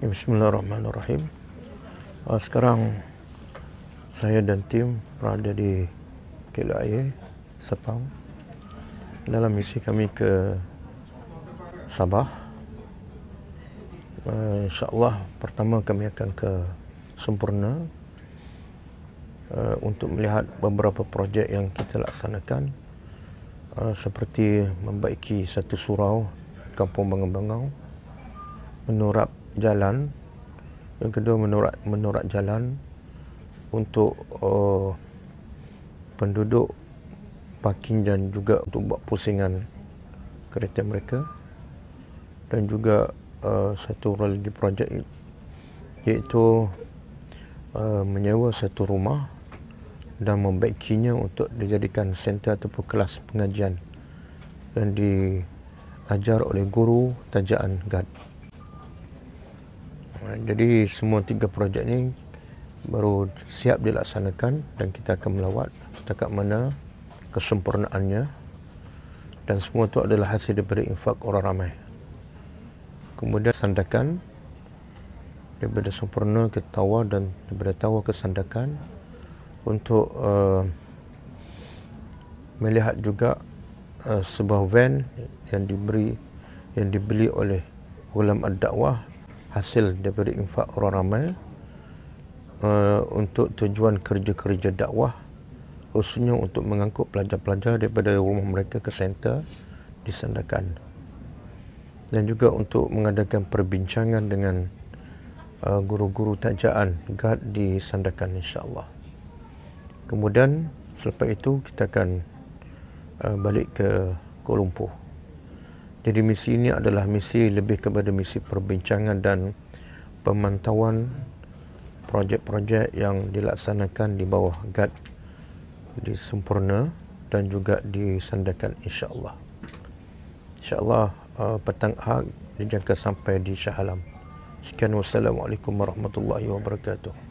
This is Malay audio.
Ya, bismillahirrahmanirrahim. Ah, sekarang saya dan tim berada di KLIA Sepang dalam misi kami ke Sabah. Uh, InsyaAllah pertama kami akan ke Sempurna ah, untuk melihat beberapa projek yang kita laksanakan seperti membaiki satu surau Kampung bangang bangau, menurap jalan yang kedua menurut menurut jalan untuk uh, penduduk parking dan juga untuk buat pusingan kereta mereka dan juga uh, satu lagi projek iaitu uh, menyewa satu rumah dan membaikinya untuk dijadikan senter ataupun kelas pengajian yang diajar oleh guru tajaan GAD jadi semua tiga projek ni baru siap dilaksanakan dan kita akan melawat setakat mana kesempurnaannya dan semua itu adalah hasil daripada infak orang ramai kemudian sandakan daripada sempurna ke tawa dan daripada tawa ke sandakan untuk uh, melihat juga uh, sebuah van yang diberi yang dibeli oleh ulama dakwah hasil daripada infak orang ramai uh, untuk tujuan kerja-kerja dakwah khususnya untuk mengangkut pelajar-pelajar daripada rumah mereka ke center disandarkan dan juga untuk mengadakan perbincangan dengan uh, guru-guru tajaan guard disandarkan insyaAllah kemudian selepas itu kita akan uh, balik ke Kuala Lumpur jadi misi ini adalah misi lebih kepada misi perbincangan dan pemantauan projek-projek yang dilaksanakan di bawah GAD di sempurna dan juga disandakan insya-Allah. Insya-Allah uh, petang hak dijangka sampai di Shah Alam. Sekian wassalamualaikum warahmatullahi wabarakatuh.